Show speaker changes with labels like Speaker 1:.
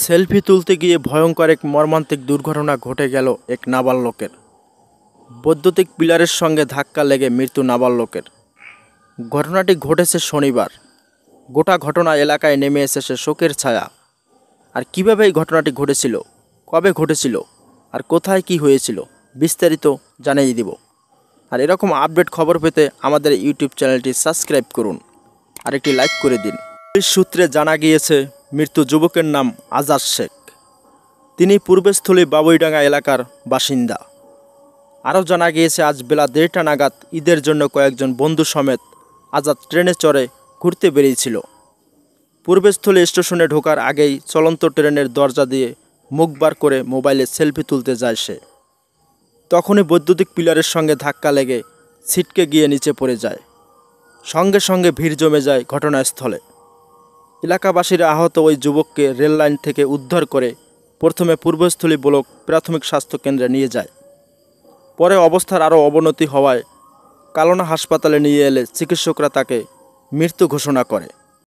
Speaker 1: selfie তুলতে গিয়ে ভয়ঙ্কর এক মর্মান্তিক দুর্ঘটনা ঘটে গেল এক নাবালকের বৈদ্যুতিক পিলারের সঙ্গে ধাক্কা লেগে মৃত্যু নাবালকের ঘটনাটি ঘটেছে শনিবার গোটা ঘটনা এলাকায় নেমে এসেছে শোকের ছায়া আর কিভাবে এই ঘটনাটি ঘটেছিল কবে ঘটেছিল আর কোথায় কি হয়েছিল বিস্তারিত জানিয়ে দিব আর এরকম আপডেট খবর পেতে আমাদের ইউটিউব চ্যানেলটি সাবস্ক্রাইব করুন আর একটি লাইক করে দিন পুলিশ সূত্রে জানা গিয়েছে মৃত যুবকের নাম আজাদ শেখ তিনি পূর্বেস্থলী বাবুইডাঙ্গা এলাকার বাসিন্দা আরও জানা গিয়েছে আজ বেলা দেড়টা নাগাদ ঈদের জন্য কয়েকজন বন্ধু সমেত আজাদ ট্রেনে চড়ে ঘুরতে বেরিয়েছিল পূর্বেস্থলী স্টেশনে ঢোকার আগেই চলন্ত ট্রেনের দরজা দিয়ে মুখ বার করে মোবাইলে সেলফি তুলতে যায় সে তখনই বৈদ্যুতিক পিলারের সঙ্গে ধাক্কা লেগে ছিটকে গিয়ে নিচে পড়ে যায় সঙ্গে সঙ্গে ভিড় জমে যায় ঘটনাস্থলে এলাকাবাসীরা আহত ওই যুবককে রেললাইন থেকে উদ্ধার করে প্রথমে পূর্বস্থলী ব্লক প্রাথমিক স্বাস্থ্য কেন্দ্রে নিয়ে যায় পরে অবস্থার আরও অবনতি হওয়ায় কালনা হাসপাতালে নিয়ে এলে চিকিৎসকরা তাকে মৃত্যু ঘোষণা করে